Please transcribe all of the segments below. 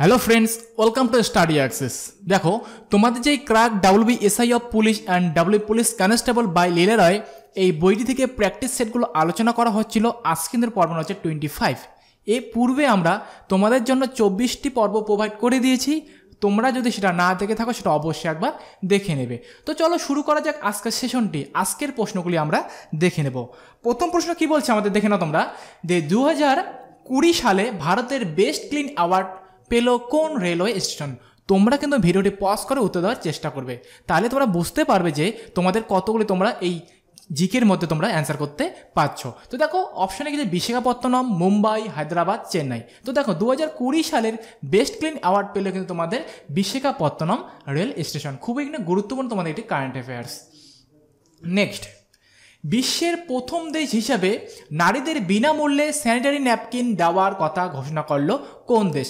hello friends welcome to Study Access দেখো তোমাদের যে crack B SI of police and W police constable by Lili Roy এই বইটি থেকে প্র্যাকটিস সেটগুলো আলোচনা করা হচ্ছিল আজকিনের পর্ব হচ্ছে টোয়েন্টি ফাইভ এ পূর্বে আমরা তোমাদের জন্য চব্বিশটি পর্ব প্রোভাইড করে দিয়েছি তোমরা যদি সেটা না দেখে থাকো সেটা অবশ্যই একবার দেখে নেবে তো চলো শুরু করা যাক আজকের সেশনটি আজকের প্রশ্নগুলি আমরা দেখে নেব প্রথম প্রশ্ন কি বলছে আমাদের দেখে নাও তোমরা যে দু হাজার কুড়ি সালে ভারতের বেস্ট ক্লিন অ্যাওয়ার্ড পেল কোন রেলওয়ে স্টেশন তোমরা কিন্তু ভিডিওটি পজ করে উত্তর দেওয়ার চেষ্টা করবে তাহলে তোমরা বুঝতে পারবে যে তোমাদের কতগুলি তোমরা এই জিকের মধ্যে তোমরা অ্যান্সার করতে পারছো তো দেখো অপশানে গেছে বিশাখাপত্তনম মুম্বাই হায়দ্রাবাদ চেন্নাই তো দেখো দু সালের বেস্ট ক্লিন অ্যাওয়ার্ড পেলে কিন্তু তোমাদের বিশাখাপত্তনম রেল স্টেশন খুবই কিন্তু গুরুত্বপূর্ণ তোমাদের একটি কারেন্ট অ্যাফেয়ার্স নেক্সট বিশ্বের প্রথম দেশ হিসাবে নারীদের বিনামূল্যে স্যানিটারি ন্যাপকিন দেওয়ার কথা ঘোষণা করলো কোন দেশ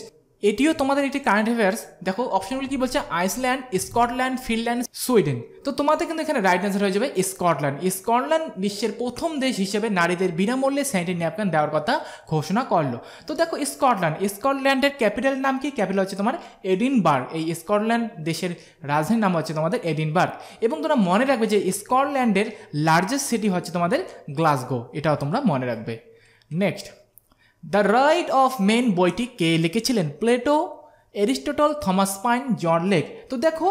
এটিও তোমাদের একটি কারেন্ট অ্যাফেয়ার্স দেখো অপশনগুলি কি বলছে আইসল্যান্ড স্কটল্যান্ড ফিনল্যান্ড সুইডেন তো তোমাদের কিন্তু এখানে রাইট অ্যান্সার হয়ে যাবে স্কটল্যান্ড স্কটল্যান্ড বিশ্বের প্রথম দেশ হিসেবে নারীদের বিনামূল্যে স্যানিটারি ন্যাপকিন দেওয়ার কথা ঘোষণা করলো তো দেখো স্কটল্যান্ড স্কটল্যান্ডের ক্যাপিটাল নাম কি ক্যাপিটাল হচ্ছে তোমার এডিনবার্গ এই স্কটল্যান্ড দেশের রাজধানীর নাম হচ্ছে তোমাদের এডিনবার্গ এবং তোমরা মনে রাখবে যে স্কটল্যান্ডের লার্জেস্ট সিটি হচ্ছে তোমাদের গ্লাসগো এটাও তোমরা মনে রাখবে next the right of men বইটি কে লিখেছিলেন Plato Aristotle Thomas Paine John Locke তো দেখো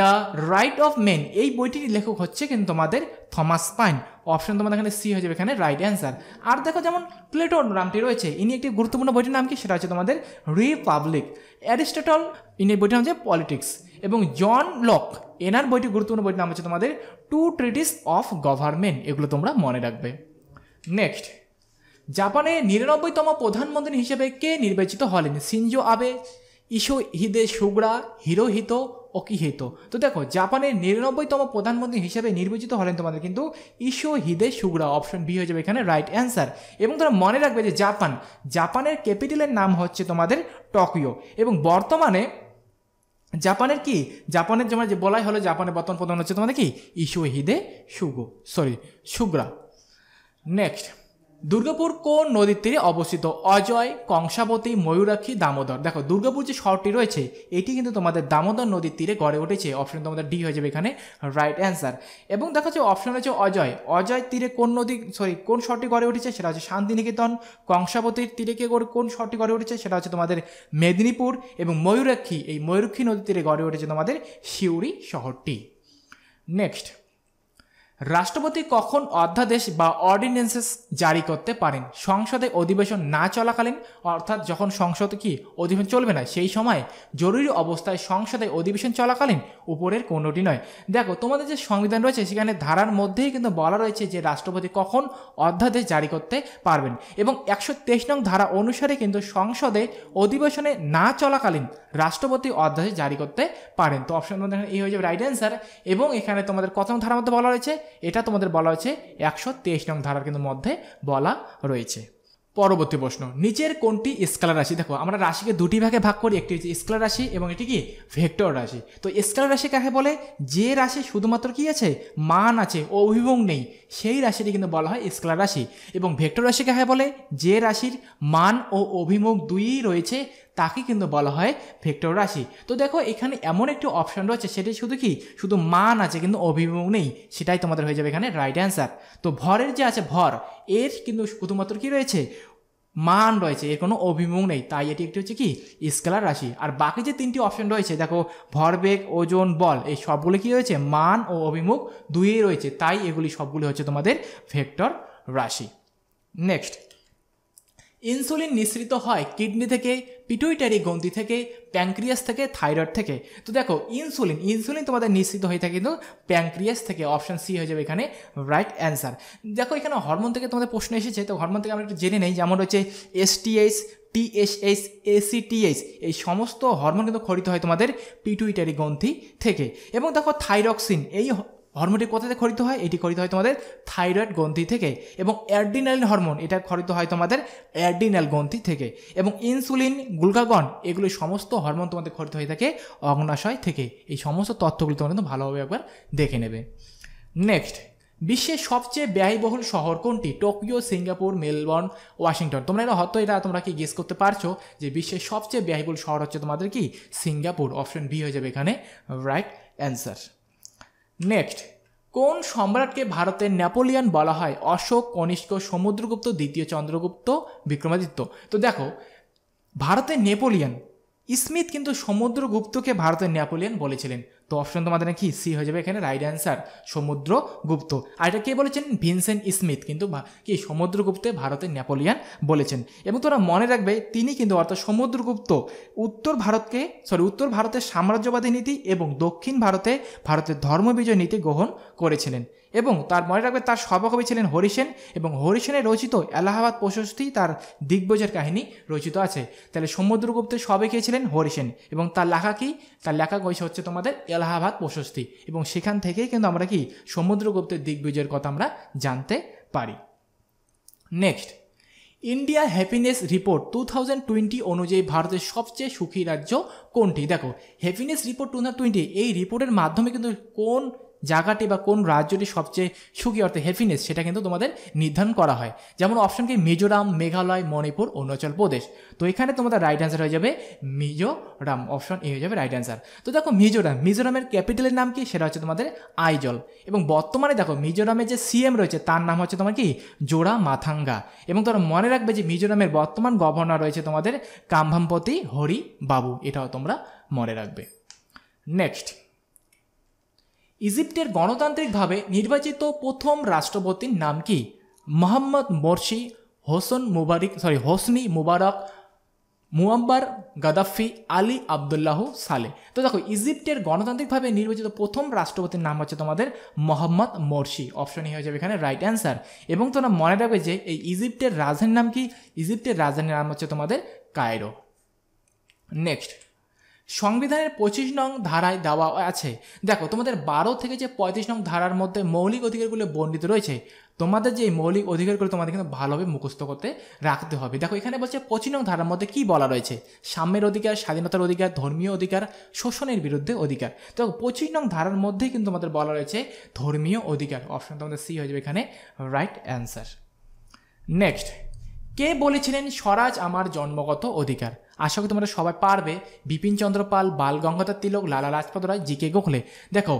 দ্য রাইট অফ মেন এই বইটির লেখক হচ্ছে কিন্তু তোমাদের থমাস পাইন অপশন তোমাদের এখানে সি হয়ে যাবে এখানে রাইট অ্যান্সার আর দেখো যেমন প্লেটো নামটি রয়েছে ইনি একটি গুরুত্বপূর্ণ বইটির নাম কি সেটা হচ্ছে তোমাদের রিপাবলিক অ্যারিস্টোটল ইনি বইটির নাম হচ্ছে পলিটিক্স এবং জন লক এনার বইটি গুরুত্বপূর্ণ বইটির নাম হচ্ছে তোমাদের টু ট্রিটিস অফ গভর্নমেন্ট এগুলো তোমরা মনে রাখবে নেক্সট জাপানে নিরানব্বইতম প্রধানমন্ত্রী হিসেবে কে নির্বাচিত হলেন সিনজো আবে ইসো হিদে সুগড়া হিরোহিত অকিহিত তো দেখো জাপানের নিরানব্বইতম প্রধানমন্ত্রী হিসেবে নির্বাচিত হলেন তোমাদের কিন্তু ইসো হিদে সুগড়া অপশন বি হয়ে যাবে এখানে রাইট অ্যান্সার এবং তোমরা মনে রাখবে যে জাপান জাপানের ক্যাপিটালের নাম হচ্ছে তোমাদের টোকিও এবং বর্তমানে জাপানের কি জাপানের যেমন যে বলাই হলো জাপানের বর্তমান প্রধান হচ্ছে তোমাদের কি Yoshihide Suga sorry Suga next Durgapur কোন নদীর তীরে অবস্থিত অজয় কংসাবতী ময়ূরাক্ষী দামোদর দেখো দুর্গাপুর যে শহরটি রয়েছে এটি কিন্তু তোমাদের দামোদর নদীর তীরে গড়ে উঠেছে অপশন তোমাদের ডি হয়ে যাবে এখানে রাইট অ্যান্সার এবং দেখো যে অপশন রয়েছে অজয় অজয় তীরে কোন নদী সরি কোন শহরটি গড়ে উঠেছে সেটা হচ্ছে শান্তিনিকেতন কংসাবতীর তীরে কে কোন শহরটি গড়ে উঠেছে সেটা হচ্ছে তোমাদের মেদিনীপুর এবং ময়ূরাক্ষী এই ময়ূরক্ষী নদীর তীরে গড়ে উঠেছে তোমাদের সিউড়ি শহরটি নেক্সট রাষ্ট্রপতি কখন অধ্যাদেশ বা অর্ডিন্যান্সেস জারি করতে পারেন সংসদে অধিবেশন না চলাকালীন অর্থাৎ যখন সংসদে কি অধিবেশন চলবে না সেই সময় জরুরি অবস্থায় সংসদে অধিবেশন চলাকালীন উপরের কোনোটি নয় দেখো তোমাদের যে সংবিধান রয়েছে সেখানে ধারার মধ্যেই কিন্তু বলা রয়েছে যে রাষ্ট্রপতি কখন অধ্যাদেশ জারি করতে পারবেন এবং একশো তেইশ নং ধারা অনুসারে কিন্তু সংসদে অধিবেশনে না চলাকালীন রাষ্ট্রপতি অধ্যাদেশ জারি করতে পারেন তো অপশন এই হয়ে যাবে রাইট অ্যান্সার এবং এখানে তোমাদের কত ধারার মধ্যে বলা রয়েছে এটা তোমাদের বলা হয়েছে একশো তেইশ নং ধারার কিন্তু মধ্যে বলা রয়েছে পরবর্তী প্রশ্ন নিচের কোনটি স্কেলার রাশি দেখো আমরা রাশিকে দুটি ভাগে ভাগ করি একটি হচ্ছে স্কেলার রাশি এবং এটি কি ভেক্টর রাশি তো স্কেলার রাশি কাকে বলে যে রাশি শুধুমাত্র কি আছে মান আছে অভিভং নেই সেই রাশিটি কিন্তু বলা হয় স্কেলার রাশি এবং ভেক্টর রাশিকে হয় বলে যে রাশির মান ও অভিমুখ দুইই রয়েছে তাকে কিন্তু বলা হয় ভেক্টর রাশি তো দেখো এখানে এমন একটি অপশন রয়েছে সেটি শুধু কি শুধু মান আছে কিন্তু অভিমুখ নেই সেটাই তোমাদের হয়ে যাবে এখানে রাইট অ্যান্সার তো ভরের যে আছে ভর এর কিন্তু শুধুমাত্র কি রয়েছে মান রয়েছে এর কোনো অভিমুখ নেই তাই এটি একটি হচ্ছে কি স্কেলার রাশি আর বাকি যে তিনটি অপশন রয়েছে দেখো ভরবেগ ওজন বল এই সবগুলো কি রয়েছে মান ও অভিমুখ দুইয়েই রয়েছে তাই এগুলি সবগুলি হচ্ছে তোমাদের ভেক্টর রাশি নেক্সট ইনসুলিন নিঃসৃত হয় কিডনি থেকে পিটুইটারি গ্রন্থি থেকে প্যাংক্রিয়াস থেকে থাইরয়েড থেকে তো দেখো ইনসুলিন ইনসুলিন তোমাদের নিঃসৃত হয়ে থাকে কিন্তু প্যাংক্রিয়াস থেকে অপশান সি হয়ে যাবে এখানে রাইট অ্যান্সার দেখো এখানে হরমোন থেকে তোমাদের প্রশ্ন এসেছে তো হরমোন থেকে আমরা একটু জেনে নেই যেমন হচ্ছে এসটিএস টিএসএস এসিটিএস এই সমস্ত হরমোন কিন্তু খরিত হয় তোমাদের পিটুইটারি গ্রন্থি থেকে এবং দেখো থাইরক্সিন এই হরমোনটি কোথা থেকে খরিত হয় এটি খরিত হয় তোমাদের থাইরয়েড গ্রন্থি থেকে এবং অ্যাডিনালিন হরমোন এটা খরিত হয় তোমাদের অ্যাডিনাল গ্রন্থি থেকে এবং ইনসুলিন গুলকাগন এগুলো সমস্ত হরমোন তোমাদের খরিত হয়ে থাকে অগ্নাশয় থেকে এই সমস্ত তথ্যগুলি তোমরা কিন্তু ভালোভাবে একবার দেখে নেবে নেক্সট বিশ্বের সবচেয়ে ব্যয়বহুল শহর কোনটি টোকিও সিঙ্গাপুর মেলবোর্ন ওয়াশিংটন তোমরা এটা হয়তো এটা তোমরা কি গেস করতে পারছো যে বিশ্বের সবচেয়ে ব্যয়বহুল শহর হচ্ছে তোমাদের কি সিঙ্গাপুর অপশন বি হয়ে যাবে এখানে রাইট অ্যান্সার নেক্সট কোন সম্রাটকে ভারতের নেপোলিয়ান বলা হয় অশোক কনিষ্ক সমুদ্রগুপ্ত দ্বিতীয় চন্দ্রগুপ্ত বিক্রমাদিত্য তো দেখো ভারতের নেপোলিয়ান স্মিথ কিন্তু সমুদ্রগুপ্তকে ভারতের নেপোলিয়ান বলেছিলেন তো অপশন তোমাদের নাকি সি হয়ে যাবে এখানে রাইট অ্যান্সার সমুদ্রগুপ্ত আর এটা কে বলেছেন ভিনসেন্ট স্মিথ কিন্তু কি সমুদ্রগুপ্তে ভারতের নেপোলিয়ান বলেছেন এবং তোরা মনে রাখবে তিনি কিন্তু অর্থাৎ সমুদ্রগুপ্ত উত্তর ভারতকে সরি উত্তর ভারতের সাম্রাজ্যবাদী নীতি এবং দক্ষিণ ভারতে ভারতের ধর্মবিজয় নীতি গ্রহণ করেছিলেন এবং তার মনে রাখবে তার সভাকবি ছিলেন হরিসেন এবং হরিসেনের রচিত এলাহাবাদ প্রশস্তি তার দিগ্বজের কাহিনী রচিত আছে তাহলে সমুদ্রগুপ্তের সবে খেয়েছিলেন হরিসেন এবং তার লেখা কি তার লেখা কইছে হচ্ছে তোমাদের এলাহাবাদ প্রশস্তি এবং সেখান থেকেই কিন্তু আমরা কি সমুদ্রগুপ্তের দিগ্বিজয়ের কথা আমরা জানতে পারি next India happiness report two thousand twenty অনুযায়ী ভারতের সবচেয়ে সুখী রাজ্য কোনটি দেখো happiness report two thousand twenty এই রিপোর্টের মাধ্যমে কিন্তু কোন জায়গাটি বা কোন রাজ্যটি সবচেয়ে সুখী অর্থে হ্যাপিনেস সেটা কিন্তু তোমাদের নির্ধারণ করা হয় যেমন অপশন কি মিজোরাম মেঘালয় মণিপুর অরুণাচল প্রদেশ তো এখানে তোমাদের রাইট অ্যান্সার হয়ে যাবে মিজোরাম অপশন এ হয়ে যাবে রাইট অ্যান্সার তো দেখো মিজোরাম মিজোরামের ক্যাপিটালের নাম কি সেটা হচ্ছে তোমাদের আইজল এবং বর্তমানে দেখো মিজোরামের যে সিএম রয়েছে তার নাম হচ্ছে তোমার কি জোড়া মাথাঙ্গা এবং তোমরা মনে রাখবে যে মিজোরামের বর্তমান গভর্নর রয়েছে তোমাদের কাম্ভাম্পতি হরি বাবু এটাও তোমরা মনে রাখবে নেক্সট ইজিপ্টের গণতান্ত্রিকভাবে নির্বাচিত প্রথম রাষ্ট্রপতির নাম কি Mohammed Morsi Hosni Mubarak sorry Hosni Mubarak Muammar Gaddafi Ali Abdullah Saleh তো দেখো ইজিপ্টের গণতান্ত্রিকভাবে নির্বাচিত প্রথম রাষ্ট্রপতির নাম হচ্ছে তোমাদের মোহাম্মদ মোরসি অপশন হয়ে যাবে এখানে রাইট অ্যান্সার এবং তোমরা মনে রাখবে যে এই ইজিপ্টের রাজধানীর নাম কি ইজিপ্টের রাজধানীর নাম হচ্ছে তোমাদের কায়রো নেক্সট সংবিধানের পঁচিশ নং ধারায় দেওয়া আছে দেখো তোমাদের বারো থেকে যে পঁয়ত্রিশ নং ধারার মধ্যে মৌলিক অধিকারগুলো বর্ণিত রয়েছে তোমাদের যে মৌলিক অধিকারগুলো তোমাদের কিন্তু ভালোভাবে মুখস্থ করতে রাখতে হবে দেখো এখানে বলছে পঁচিশ নং ধারার মধ্যে কী বলা রয়েছে সাম্যের অধিকার স্বাধীনতার অধিকার ধর্মীয় অধিকার শোষণের বিরুদ্ধে অধিকার তো পঁচিশ নং ধারার মধ্যেই কিন্তু তোমাদের বলা রয়েছে ধর্মীয় অধিকার অপশন তোমাদের সি হয়ে যাবে এখানে রাইট অ্যান্সার নেক্সট কে বলেছিলেন স্বরাজ আমার জন্মগত অধিকার আশা করি তোমরা সবাই পারবে বিপিন পাল বাল গঙ্গাধর তিলক লালা লাজপত রায় কে গোখলে দেখো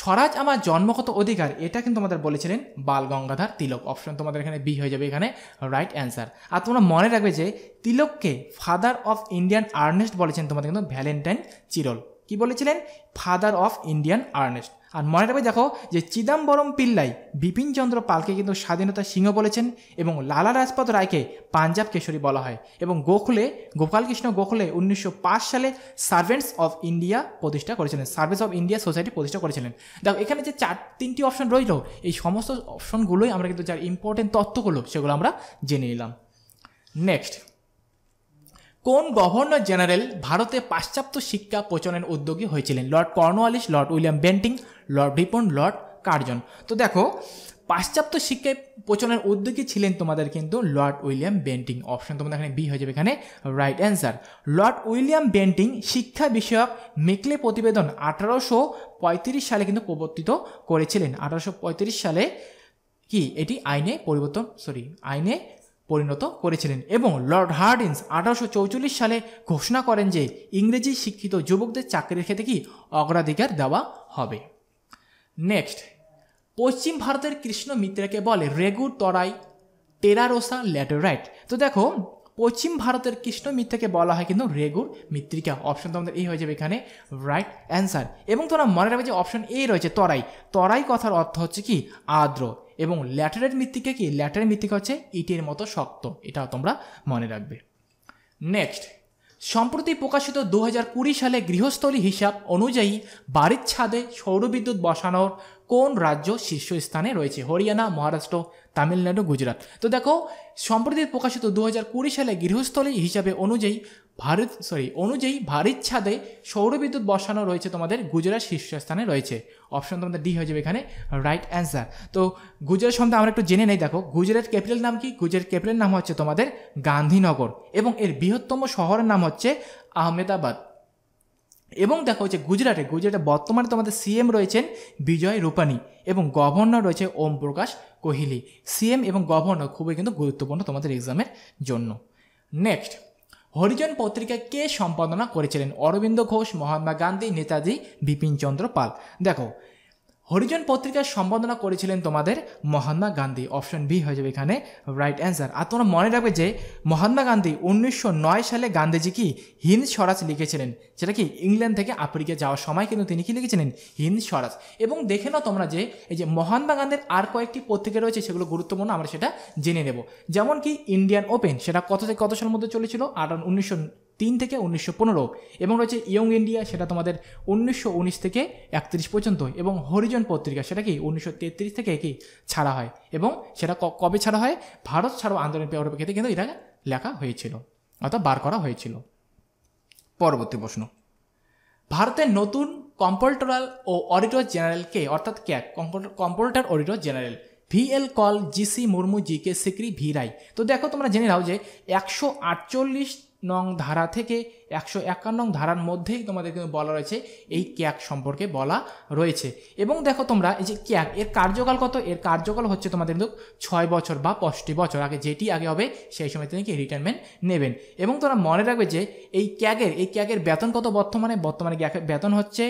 স্বরাজ আমার জন্মগত অধিকার এটা কিন্তু আমাদের বলেছিলেন বাল গঙ্গাধর তিলক অপশন তোমাদের এখানে বি হয়ে যাবে এখানে রাইট অ্যান্সার আর তোমরা মনে রাখবে যে তিলককে ফাদার অফ ইন্ডিয়ান আর্নেস্ট বলেছেন তোমাদের কিন্তু ভ্যালেন্টাইন চিরল কি বলেছিলেন ফাদার অফ ইন্ডিয়ান আর্নেস্ট আর মনে রাখবে দেখো যে চিদাম্বরম পিল্লাই বিপিনচন্দ্র পালকে কিন্তু স্বাধীনতা সিংহ বলেছেন এবং লালা রাজপথ রায়কে পাঞ্জাব কেশরী বলা হয় এবং গোখলে গোপালকৃষ্ণ গোখলে উনিশশো সালে সার্ভেন্টস অফ ইন্ডিয়া প্রতিষ্ঠা করেছিলেন সার্ভেন্স অফ ইন্ডিয়া সোসাইটি প্রতিষ্ঠা করেছিলেন দেখো এখানে যে চার তিনটি অপশন রইল এই সমস্ত অপশনগুলোই আমরা কিন্তু যার ইম্পর্টেন্ট তথ্যগুলো সেগুলো আমরা জেনে নিলাম নেক্সট কোন গভর্নর জেনারেল ভারতে পাশ্চাত্য শিক্ষা প্রচলনের উদ্যোগী হয়েছিলেন Lord Cornwallis Lord William Bentinck Lord Ripon Lord Curzon তো দেখো পাশ্চাত্য শিক্ষায় প্রচলনের উদ্যোগী ছিলেন তোমাদের কিন্তু লর্ড উইলিয়াম বেন্টিং অপশন তোমাদের এখানে বি হয়ে যাবে এখানে right answer Lord William Bentinck শিক্ষা বিষয়ক মেকলে প্রতিবেদন আঠারোশো সালে কিন্তু প্রবর্তিত করেছিলেন আঠারোশো সালে কি এটি আইনে পরিবর্তন সরি আইনে পরিণত করেছিলেন এবং লর্ড হার্ডিন্স আঠারোশো সালে ঘোষণা করেন যে ইংরেজি শিক্ষিত যুবকদের চাকরির ক্ষেত্রে কি অগ্রাধিকার দেওয়া হবে নেক্সট পশ্চিম ভারতের কৃষ্ণ মিত্রাকে বলে রেগু তরাই টেরারোসা ল্যাটোরাইট তো দেখো পশ্চিম ভারতের কৃষ্ণ মিত্রাকে বলা হয় কিন্তু রেগুর মিত্রিকা অপশন তোমাদের এই হয়ে যাবে এখানে রাইট অ্যান্সার এবং তোমরা মনে রাখবে যে অপশন এ রয়েছে তরাই তরাই কথার অর্থ হচ্ছে কি আর্দ্র এবং ল্যাটারের মৃত্তিকা কি ল্যাটারের মৃত্তিকা হচ্ছে ইটের মতো শক্ত এটাও তোমরা মনে রাখবে নেক্সট সম্প্রতি প্রকাশিত দু সালে গৃহস্থলী হিসাব অনুযায়ী বাড়ির ছাদে সৌরবিদ্যুৎ বসানোর কোন রাজ্য শীর্ষস্থানে রয়েছে হরিয়ানা মহারাষ্ট্র তামিলনাড়ু গুজরাট তো দেখো সম্প্রতি প্রকাশিত দু সালে গৃহস্থলী হিসাবে অনুযায়ী ভারত সরি অনুযায়ী ভারীর ছাদে সৌরবিদ্যুৎ বসানো রয়েছে তোমাদের গুজরাট শীর্ষস্থানে রয়েছে অপশন তোমাদের ডি হয়ে যাবে এখানে রাইট অ্যান্সার তো গুজরাট সম্বন্ধে আমরা একটু জেনে নেই দেখো গুজরাট ক্যাপিটাল নাম কি গুজরাট ক্যাপিটাল নাম হচ্ছে তোমাদের গান্ধীনগর এবং এর বৃহত্তম শহরের নাম হচ্ছে আহমেদাবাদ এবং দেখো হচ্ছে গুজরাটে গুজরাটে বর্তমানে তোমাদের সিএম রয়েছেন বিজয় রূপানি এবং গভর্নর রয়েছে ওম প্রকাশ কোহলি সিএম এবং গভর্নর খুবই কিন্তু গুরুত্বপূর্ণ তোমাদের এক্সামের জন্য নেক্সট হরিজন পত্রিকা কে সম্পাদনা করেছিলেন অরবিন্দ ঘোষ মহাত্মা গান্ধী নেতাজি বিপিনচন্দ্র পাল দেখো হরিজন পত্রিকার সম্পাদনা করেছিলেন তোমাদের মহাত্মা গান্ধী অপশন বি হয়ে যাবে এখানে রাইট অ্যান্সার আর তোমরা মনে রাখবে যে মহাত্মা গান্ধী উনিশশো সালে গান্ধীজি কি হিন্দ স্বরাজ লিখেছিলেন যেটা কি ইংল্যান্ড থেকে আফ্রিকা যাওয়ার সময় কিন্তু তিনি কি লিখেছিলেন হিন্দ স্বরাজ এবং দেখে নাও তোমরা যে এই যে মহাত্মা গান্ধীর আর কয়েকটি পত্রিকা রয়েছে সেগুলো গুরুত্বপূর্ণ আমরা সেটা জেনে নেব যেমন কি ইন্ডিয়ান ওপেন সেটা কত থেকে কত সালের মধ্যে চলেছিল আর উনিশশো তিন থেকে উনিশশো পনেরো এবং রয়েছে ইয়ং ইন্ডিয়া সেটা তোমাদের উনিশশো উনিশ থেকে একত্রিশ পর্যন্ত এবং হরিজন পত্রিকা সেটা কি উনিশশো তেত্রিশ থেকে কি ছাড়া হয় এবং সেটা কবে ছাড়া হয় ভারত ছাড়ো আন্দোলন পরিপ্রেক্ষিতে কিন্তু এটা লেখা হয়েছিল অর্থাৎ বার করা হয়েছিল পরবর্তী প্রশ্ন ভারতের নতুন কম্পোল্টরাল ও অডিটর জেনারেলকে অর্থাৎ CAG comptroller auditor general V L Kaul GC Murmu G K Sikri V Rai তো দেখো তোমরা জেনে নাও যে একশো আটচল্লিশ নং ধারা থেকে একশো একান্ন নং ধারার মধ্যেই তোমাদের কিন্তু বলা রয়েছে এই ক্যাক সম্পর্কে বলা রয়েছে এবং দেখো তোমরা এই যে ক্যাক এর কার্যকাল কত এর কার্যকাল হচ্ছে তোমাদের কিন্তু ছয় বছর বা পাঁচটি বছর আগে যেটি আগে হবে সেই সময় তিনি কি রিটায়ারমেন্ট নেবেন এবং তোমরা মনে রাখবে যে এই ক্যাগের এই ক্যাগের বেতন কত বর্তমানে বর্তমানে বেতন হচ্ছে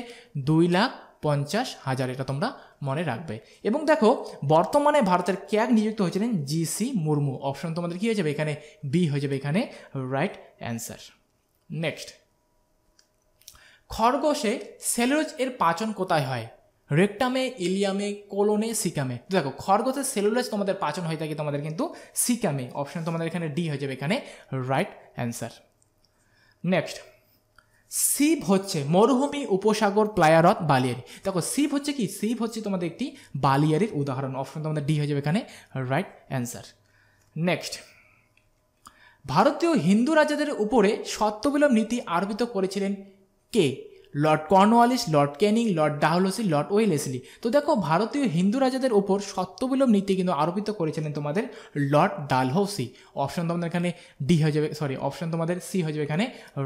দুই লাখ পঞ্চাশ হাজার এটা তোমরা মনে রাখবে এবং দেখো বর্তমানে ভারতের ক্যাগ নিযুক্ত হয়েছিলেন জি সি মুর্মু অপশন তোমাদের কী হয়ে যাবে এখানে বি হয়ে যাবে এখানে রাইট অ্যান্সার নেক্সট খরগোশে সেলুলোজ এর পাচন কোথায় হয় রেকটামে ইলিয়ামে কোলনে সিকামে দেখো খরগোশে সেলুলোজ তোমাদের পাচন হয়ে থাকে তোমাদের কিন্তু সিকামে অপশন তোমাদের এখানে ডি হয়ে যাবে এখানে রাইট অ্যান্সার নেক্সট সিভ হচ্ছে মরুভূমি উপসাগর প্লায়ারত বালিয়ারি দেখো সিভ হচ্ছে কি সিভ হচ্ছে তোমাদের একটি বালিয়ারির উদাহরণ অপশন তোমাদের ডি হয়ে যাবে এখানে রাইট অ্যান্সার নেক্সট ভারতীয় হিন্দু রাজাদের উপরে সত্যবিলম্ব নীতি আরোপিত করেছিলেন কে Lord Cornwallis Lord Canning Lord Dalhousie Lord Wellesley তো দেখো ভারতীয় হিন্দু রাজাদের ওপর সত্যবিলোপ নীতি কিন্তু আরোপিত করেছিলেন তোমাদের লর্ড ডালহৌসি অপশন তোমাদের এখানে ডি হয়ে যাবে সরি অপশন তোমাদের সি হয়ে যাবে এখানে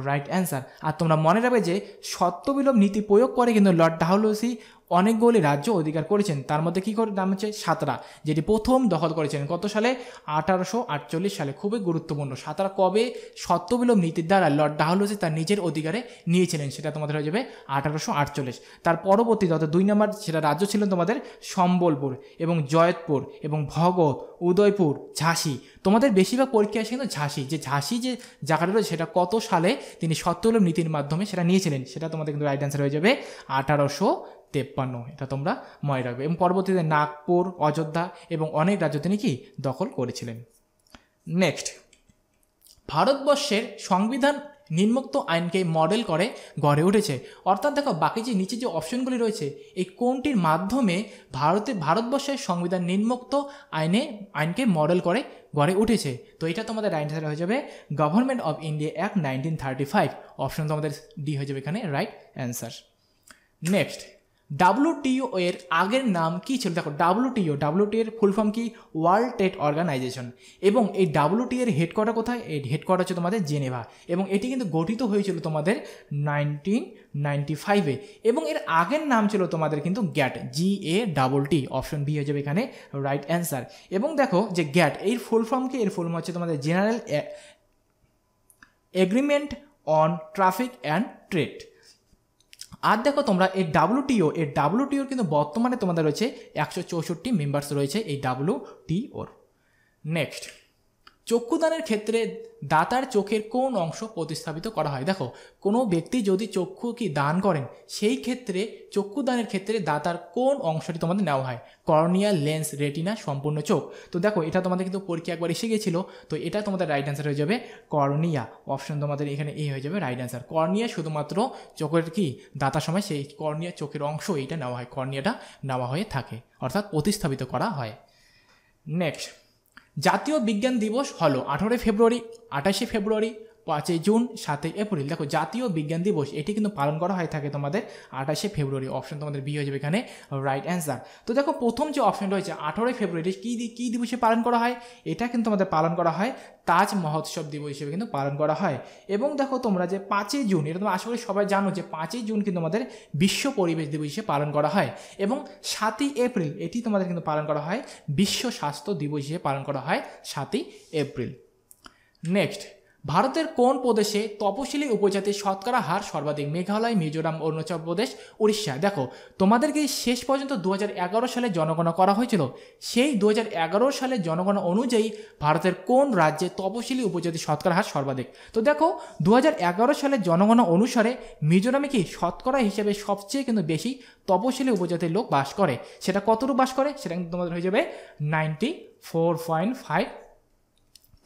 রাইট অ্যান্সার আর তোমরা মনে রাখবে যে সত্যবিলোপ নীতি প্রয়োগ করে কিন্তু লর্ড ডাহলসি অনেকগুলি রাজ্য অধিকার করেছেন তার মধ্যে কী করে নাম হচ্ছে সাঁতরা যেটি প্রথম দখল করেছিলেন কত সালে আঠারোশো আটচল্লিশ সালে খুবই গুরুত্বপূর্ণ সাঁতরা কবে সত্যবিলম্ব নীতির দ্বারা লর্ড ডাহলসি তার নিজের অধিকারে নিয়েছিলেন সেটা তোমাদের হয়ে যাবে আঠারোশো আটচল্লিশ তার পরবর্তী অর্থাৎ দুই নম্বর সেটা রাজ্য ছিল তোমাদের সম্বলপুর এবং জয়তপুর এবং ভগত উদয়পুর ঝাঁসি তোমাদের বেশিরভাগ পরীক্ষা আসে কিন্তু ঝাঁসি যে ঝাঁসি যে জায়গাটা রয়েছে সেটা কত সালে তিনি সত্যবিলম্ব নীতির মাধ্যমে সেটা নিয়েছিলেন সেটা তোমাদের কিন্তু রাইট অ্যান্সার হয়ে যাবে আঠারোশো তেপ্পান্ন এটা তোমরা মনে রাখবে এবং পরবর্তীতে নাগপুর অযোধ্যা এবং অনেক রাজ্য তিনি কি দখল করেছিলেন নেক্সট ভারতবর্ষের সংবিধান নিম্মুক্ত আইনকে মডেল করে গড়ে উঠেছে অর্থাৎ দেখো বাকি যে নিচে যে অপশনগুলি রয়েছে এই কোনটির মাধ্যমে ভারতে ভারতবর্ষের সংবিধান নিম্মুক্ত আইনে আইনকে মডেল করে গড়ে উঠেছে তো এটা তোমাদের রাইট হয়ে যাবে government of India act nineteen thirty five option তোমাদের ডি হয়ে যাবে এখানে রাইট অ্যান্সার নেক্সট ডাব্লুটিও এর আগের নাম কী ছিল দেখো ডাব্লুটিও ডাব্লুটি এর ফুল ফর্ম কি ওয়ার্ল্ড ট্রেড অর্গানাইজেশন এবং এই ডাব্লুটি এর হেডকোয়ার্টার কোথায় এই হেডকোয়ার্টার হচ্ছে তোমাদের জেনেভা এবং এটি কিন্তু গঠিত হয়েছিল তোমাদের নাইনটিন নাইনটি ফাইভে এবং এর আগের নাম ছিল তোমাদের কিন্তু GATT G A double T option B হয়ে যাবে এখানে রাইট অ্যান্সার এবং দেখো যে গ্যাট এই ফুল ফর্ম কি এর ফুল ফর্ম হচ্ছে তোমাদের general agreement on traffic and trade আর দেখো তোমরা এই ডাব্লুটিও এই ডাব্লুটিওর কিন্তু বর্তমানে তোমাদের রয়েছে একশো চৌষট্টি মেম্বার্স রয়েছে এই ডাব্লুটিওর নেক্সট চক্ষুদানের ক্ষেত্রে দাতার চোখের কোন অংশ প্রতিস্থাপিত করা হয় দেখো কোনো ব্যক্তি যদি চক্ষু কি দান করেন সেই ক্ষেত্রে চক্ষুদানের ক্ষেত্রে দাতার কোন অংশটি তোমাদের নেওয়া হয় কর্নিয়া লেন্স রেটিনা সম্পূর্ণ চোখ তো দেখো এটা তোমাদের কিন্তু পরীক্ষা একবার এসে গেছিল তো এটা তোমাদের রাইট অ্যান্সার হয়ে যাবে কর্নিয়া অপশন তোমাদের এখানে এ হয়ে যাবে রাইট অ্যান্সার কর্নিয়া শুধুমাত্র চোখের কি দাতার সময় সেই কর্নিয়া চোখের অংশ এইটা নেওয়া হয় কর্নিয়াটা নেওয়া হয়ে থাকে অর্থাৎ প্রতিস্থাপিত করা হয় নেক্সট জাতীয় বিজ্ঞান দিবস হলো আঠেরোই ফেব্রুয়ারি আঠাশে ফেব্রুয়ারি পাঁচই জুন সাতই এপ্রিল দেখো জাতীয় বিজ্ঞান দিবস এটি কিন্তু পালন করা হয় থাকে তোমাদের আঠাশে ফেব্রুয়ারি অপশন তোমাদের বি হয়ে যাবে এখানে রাইট অ্যান্সার তো দেখো প্রথম যে অপশন রয়েছে আঠারোই ফেব্রুয়ারি কী কী দিবসে পালন করা হয় এটা কিন্তু আমাদের পালন করা হয় তাজ মহোৎসব দিবস হিসেবে কিন্তু পালন করা হয় এবং দেখো তোমরা যে পাঁচই জুন এটা তোমরা আশা করি সবাই জানো যে পাঁচই জুন কিন্তু আমাদের বিশ্ব পরিবেশ দিবস হিসেবে পালন করা হয় এবং সাতই এপ্রিল এটি তোমাদের কিন্তু পালন করা হয় বিশ্ব স্বাস্থ্য দিবস হিসেবে পালন করা হয় সাতই এপ্রিল নেক্সট ভারতের কোন প্রদেশে তপশিলি উপজাতির শতকরা হার সর্বাধিক মেঘালয় মিজোরাম অরুণাচল প্রদেশ উড়িষ্যা দেখো তোমাদেরকে শেষ পর্যন্ত দু সালে জনগণনা করা হয়েছিল সেই দু সালে জনগণনা অনুযায়ী ভারতের কোন রাজ্যে তপশিলি উপজাতির শতকরা হার সর্বাধিক তো দেখো দু সালে জনগণনা অনুসারে মিজোরামে কি শতকরা হিসেবে সবচেয়ে কিন্তু বেশি তপশিলি উপজাতির লোক বাস করে সেটা কতটুকু বাস করে সেটা কিন্তু তোমাদের হয়ে যাবে ninety four point five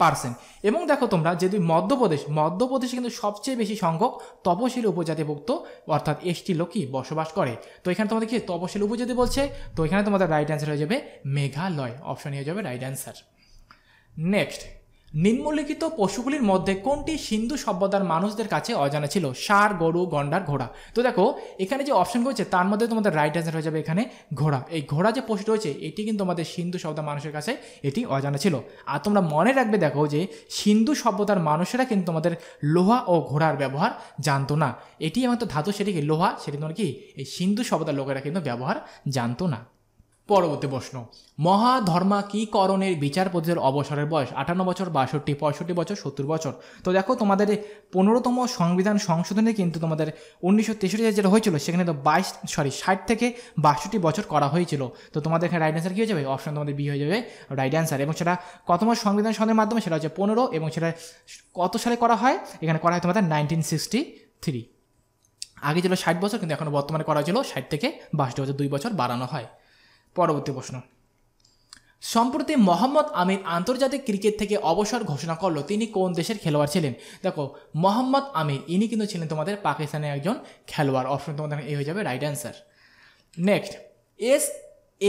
percent এবং দেখো তোমরা যদি মধ্যপ্রদেশ মধ্যপ্রদেশে কিন্তু সবচেয়ে বেশি সংখ্যক তপশিল উপজাতিভুক্ত অর্থাৎ এসটি লোকই বসবাস করে তো এখানে তোমাদের কি তপশিল উপজাতি বলছে তো এখানে তোমাদের রাইট অ্যান্সার হয়ে যাবে মেঘালয় অপশন হয়ে যাবে রাইট অ্যান্সার নেক্সট নিম্নলিখিত পশুগুলির মধ্যে কোনটি সিন্ধু সভ্যতার মানুষদের কাছে অজানা ছিল সার গরু গন্ডার ঘোড়া তো দেখো এখানে যে অপশন রয়েছে তার মধ্যে তোমাদের রাইট অ্যান্সার হয়ে যাবে এখানে ঘোড়া এই ঘোড়া যে পশু রয়েছে এটি কিন্তু আমাদের সিন্ধু সভ্যতা মানুষের কাছে এটি অজানা ছিল আর তোমরা মনে রাখবে দেখো যে সিন্ধু সভ্যতার মানুষেরা কিন্তু আমাদের লোহা ও ঘোড়ার ব্যবহার জানতো না এটি তো ধাতু সেটি কি লোহা সেটি তোমার কি এই সিন্ধু সভ্যতার লোকেরা কিন্তু ব্যবহার জানতো না পরবর্তী প্রশ্ন মহাধর্মা করণের বিচারপতিদের অবসরের বয়স আটান্ন বছর বাষট্টি পঁয়ষট্টি বছর সত্তর বছর তো দেখো তোমাদের পনেরোতম সংবিধান সংশোধনে কিন্তু তোমাদের উনিশশো তেষট্টি যেটা হয়েছিল সেখানে তো বাইশ সরি ষাট থেকে বাষট্টি বছর করা হয়েছিল তো তোমাদের এখানে রাইট অ্যান্সার কী হয়ে যাবে অপশন তোমাদের বি হয়ে যাবে রাইট অ্যান্সার এবং সেটা কতম সংবিধান সংশোধনের মাধ্যমে সেটা হচ্ছে পনেরো এবং সেটা কত সালে করা হয় এখানে করা হয় তোমাদের নাইনটিন সিক্সটি থ্রি আগে ছিল ষাট বছর কিন্তু এখন বর্তমানে করা হয়েছিল ষাট থেকে বাষট্টি বছর দুই বছর বাড়ানো হয় পরবর্তী প্রশ্ন সম্প্রতি মোহাম্মদ আমির আন্তর্জাতিক ক্রিকেট থেকে অবসর ঘোষণা করলো তিনি কোন দেশের খেলোয়াড় ছিলেন দেখো মোহাম্মদ আমির ইনি কিন্তু ছিলেন তোমাদের পাকিস্তানের একজন খেলোয়াড় অপশন তোমাদের এই হয়ে যাবে right answer next S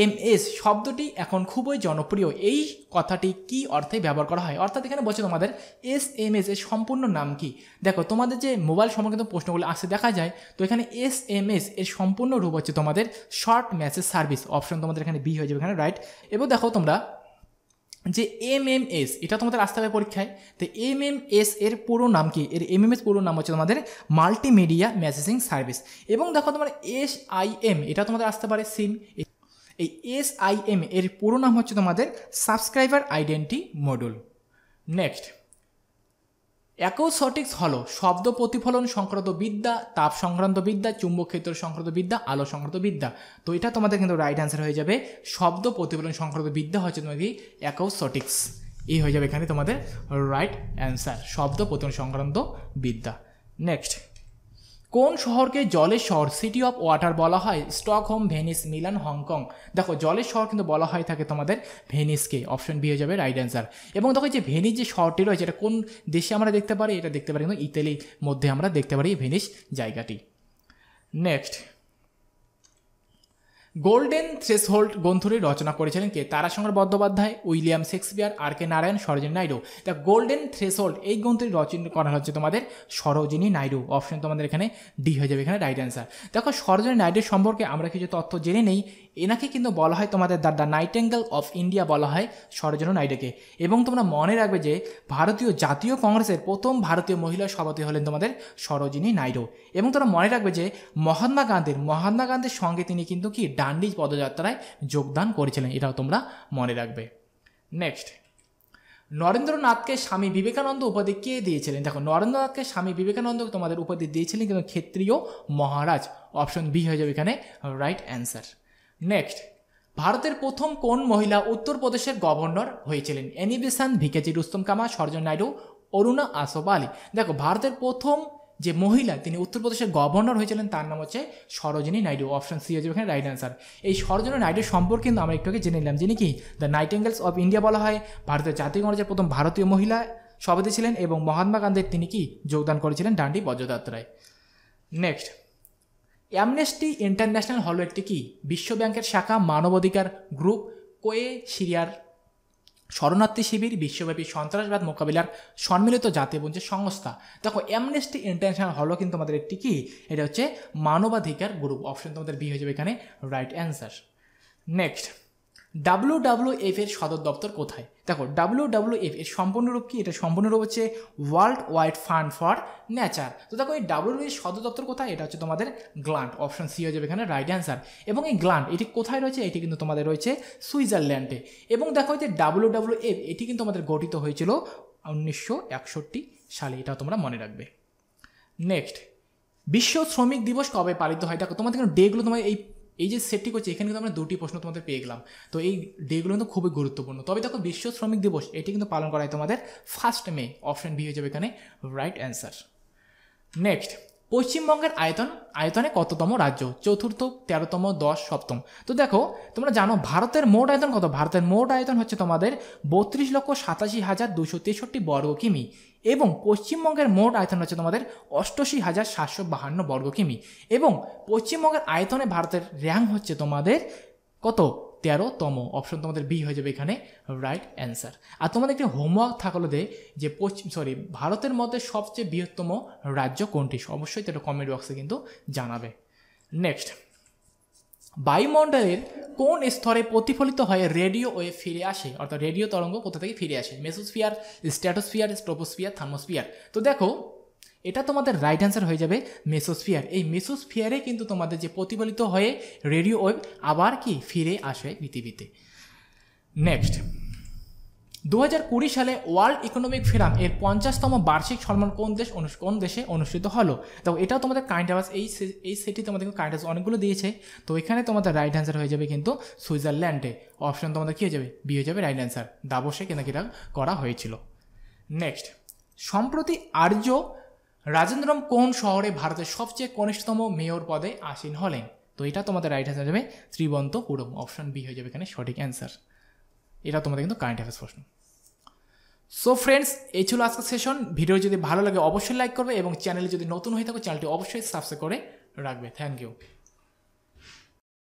MS শব্দটি এখন খুবই জনপ্রিয় এই কথাটি কি অর্থে ব্যবহার করা হয় অর্থাৎ এখানে বলছে তোমাদের এস এম এস এর সম্পূর্ণ নাম কি দেখো তোমাদের যে মোবাইল সম্পর্কিত প্রশ্নগুলো আসতে দেখা যায় তো এখানে এস এম এস এর সম্পূর্ণ রূপ হচ্ছে তোমাদের শর্ট মেসেজ সার্ভিস অপশন তোমাদের এখানে বি হয়ে যাবে এখানে রাইট এবং দেখো তোমরা যে এম এম এস এটা তোমাদের আসতে হবে পরীক্ষায় তো এম এম এস এর পুরো নাম কি এর এম এম এস পুরো নাম হচ্ছে তোমাদের মাল্টিমিডিয়া মেসেজিং সার্ভিস এবং দেখো তোমার এস আই এম এটা তোমাদের আসতে পারে সিম এই এস আই এম এর পুরো নাম হচ্ছে তোমাদের সাবস্ক্রাইবার আইডেন্টি মডুল নেক্সট একও সঠিক হলো শব্দ প্রতিফলন সংক্রান্ত বিদ্যা তাপ সংক্রান্ত বিদ্যা চুম্বক্ষেত্র ক্ষেত্র সংক্রান্ত বিদ্যা আলো সংক্রান্ত বিদ্যা তো এটা তোমাদের কিন্তু রাইট অ্যান্সার হয়ে যাবে শব্দ প্রতিফলন সংক্রান্ত বিদ্যা হচ্ছে তোমাদের একও সঠিক্স এই হয়ে যাবে এখানে তোমাদের রাইট অ্যান্সার শব্দ প্রতিফলন সংক্রান্ত বিদ্যা নেক্সট কোন শহরকে জলের শহর সিটি অফ ওয়াটার বলা হয় স্টকহোম ভেনিস মিলান হংকং দেখো জলের শহর কিন্তু বলা হয় থাকে তোমাদের ভেনিসকে অপশন বি হয়ে যাবে রাইট অ্যান্সার এবং দেখো যে ভেনিস যে শহরটি রয়েছে এটা কোন দেশে আমরা দেখতে পারি এটা দেখতে পারি কিন্তু ইতালির মধ্যে আমরা দেখতে পারি ভেনিস জায়গাটি নেক্সট গোল্ডেন থ্রেসহোল্ড গ্রন্থটি রচনা করেছিলেন কে Tarashankar Bandyopadhyay William Shakespeare R K Narayan Sarojini Naidu the golden threshold এই গ্রন্থটি রচনা করা হচ্ছে তোমাদের সরোজিনী নাইডু অপশন তোমাদের এখানে ডি হয়ে যাবে এখানে রাইট অ্যান্সার দেখো সরোজিনী নাইডুর সম্পর্কে আমরা কিছু তথ্য জেনে নেই এনাকে কিন্তু বলা হয় তোমাদের the the nightingale of India বলা হয় সরোজন নাইডেকে এবং তোমরা মনে রাখবে যে ভারতীয় জাতীয় কংগ্রেসের প্রথম ভারতীয় মহিলা সভাপতি হলেন তোমাদের সরোজিনী নাইডু এবং তোমরা মনে রাখবে যে মহাত্মা গান্ধীর মহাত্মা গান্ধীর সঙ্গে তিনি কিন্তু কি ডান্ডি পদযাত্রায় যোগদান করেছিলেন এটাও তোমরা মনে রাখবে নেক্সট নরেন্দ্রনাথকে স্বামী বিবেকানন্দ উপাধি কে দিয়েছিলেন দেখো নরেন্দ্রনাথকে স্বামী বিবেকানন্দ তোমাদের উপাধি দিয়েছিলেন কিন্তু ক্ষেত্রীয় মহারাজ অপশন বি হয়ে যাবে এখানে রাইট অ্যান্সার নেক্সট ভারতের প্রথম কোন মহিলা উত্তরপ্রদেশের গভর্নর হয়েছিলেন এনিবিসান ভিকেজি রুস্তম কামা সরজন নাইডু অরুণা আসব আলী দেখো ভারতের প্রথম যে মহিলা তিনি উত্তরপ্রদেশের গভর্নর হয়েছিলেন তার নাম হচ্ছে সরোজিনী নাইডু অপশন সি হচ্ছে ওখানে রাইট অ্যান্সার এই সরোজিনী নাইডু সম্পর্কে কিন্তু আমরা একটু আগে জেনে নিলাম যিনি কি দ্য নাইটেঙ্গেলস অফ ইন্ডিয়া বলা হয় ভারতের জাতীয় কংগ্রেসের প্রথম ভারতীয় মহিলা সভাপতি ছিলেন এবং মহাত্মা গান্ধীর তিনি কি যোগদান করেছিলেন ডান্ডি বজ্রযাত্রায় নেক্সট অ্যামনেস্টি ইন্টারন্যাশনাল হলো একটি কি বিশ্বব্যাংকের শাখা মানবাধিকার গ্রুপ কোয়ে সিরিয়ার শরণার্থী শিবির বিশ্বব্যাপী সন্ত্রাসবাদ মোকাবিলার সম্মিলিত জাতিপুঞ্জের সংস্থা দেখো অ্যামনেস্টি ইন্টারন্যাশনাল হলো কিন্তু আমাদের একটি কি এটা হচ্ছে মানবাধিকার গ্রুপ অপশন তোমাদের বি হয়ে যাবে এখানে right answer next W W F এর সদর দপ্তর কোথায় দেখো ডাব্লিউ ডাব্লু এফ এর সম্পূর্ণ রূপ কি এটা সম্পূর্ণ রূপ হচ্ছে world wide fund for nature তো দেখো এই ডাব্লু এর সদর দপ্তর কোথায় এটা হচ্ছে তোমাদের গ্লান্ট অপশন সি হয়ে যাবে এখানে রাইট অ্যান্সার এবং এই গ্লান্ট এটি কোথায় রয়েছে এটি কিন্তু তোমাদের রয়েছে সুইজারল্যান্ডে এবং দেখো যে ডাব্লিউ ডাব্লিউ এফ এটি কিন্তু আমাদের গঠিত হয়েছিল উনিশশো একষট্টি সালে এটা তোমরা মনে রাখবে নেক্সট বিশ্ব শ্রমিক দিবস কবে পালিত হয় দেখো তোমাদের ডেগুলো তোমার এই এই যে সেটটি করছে এখানে কিন্তু আমরা দুটি প্রশ্ন তোমাদের পেয়ে গেলাম তো এই ডেগুলো কিন্তু খুবই গুরুত্বপূর্ণ তবে দেখো বিশ্ব শ্রমিক দিবস এটি কিন্তু পালন করা হয় তোমাদের ফার্স্ট মে অপশন বি হয়ে যাবে এখানে রাইট অ্যান্সার নেক্সট পশ্চিমবঙ্গের আয়তন আয়তনে কততম রাজ্য চতুর্থ তেরোতম দশ সপ্তম তো দেখো তোমরা জানো ভারতের মোট আয়তন কত ভারতের মোট আয়তন হচ্ছে তোমাদের বত্রিশ লক্ষ সাতাশি হাজার দুশো তেষট্টি বর্গ কিমি এবং পশ্চিমবঙ্গের মোট আয়তন হচ্ছে তোমাদের অষ্টশি হাজার সাতশো বাহান্ন বর্গ কিমি এবং পশ্চিমবঙ্গের আয়তনে ভারতের র্যাঙ্ক হচ্ছে তোমাদের কত তেরোতম অপশন তোমাদের বি হয়ে যাবে এখানে রাইট অ্যান্সার আর তোমাদের একটি হোমওয়ার্ক থাকলো দে যে পশ্চিম সরি ভারতের মধ্যে সবচেয়ে বৃহত্তম রাজ্য কোনটি অবশ্যই এটা কমেন্ট বক্সে কিন্তু জানাবে নেক্সট বায়ুমণ্ডলের কোন স্তরে প্রতিফলিত হয়ে রেডিও ওয়ে ফিরে আসে অর্থাৎ রেডিও তরঙ্গ কোথা থেকে ফিরে আসে মেসোস্ফিয়ার স্ট্যাটোস্ফিয়ার স্ট্রোপোস্ফিয়ার থার্মোস্ফিয়ার তো দেখো এটা তোমাদের রাইট অ্যান্সার হয়ে যাবে মেসোস্ফিয়ার এই মেসোস্ফিয়ারে কিন্তু তোমাদের যে প্রতিফলিত হয়ে রেডিও ওয়েব আবার কি ফিরে আসে পৃথিবীতে নেক্সট দু হাজার কুড়ি সালে ওয়ার্ল্ড ইকোনমিক ফেরাম এর পঞ্চাশতম বার্ষিক সম্মান কোন দেশ কোন দেশে অনুষ্ঠিত হলো তো এটাও তোমাদের কারেন্ট আওয়ার্স এই এই সেটি তোমাদের কারেন্ট আওয়ার্স অনেকগুলো দিয়েছে তো এখানে তোমাদের রাইট অ্যান্সার হয়ে যাবে কিন্তু সুইজারল্যান্ডে অপশন তোমাদের কী হয়ে যাবে বি হয়ে যাবে রাইট অ্যান্সার দাবসে কেনাকিটা করা হয়েছিল নেক্সট সম্প্রতি আর্য রাজেন্দ্রম কোন শহরে ভারতের সবচেয়ে কনিষ্ঠতম মেয়র পদে আসীন হলেন তো এটা তোমাদের রাইট অ্যান্সার যাবে ত্রিবন্তপুরম অপশন বি হয়ে যাবে এখানে সঠিক অ্যান্সার এটা তোমাদের কিন্তু কারেন্ট অ্যাফেয়ার্স প্রশ্ন সো ফ্রেন্ডস এই ছিল আজকের সেশন ভিডিও যদি ভালো লাগে অবশ্যই লাইক করবে এবং চ্যানেলে যদি নতুন হয়ে থাকো চ্যানেলটি অবশ্যই সাবস্ক্রাইব করে রাখবে থ্যাংক ইউ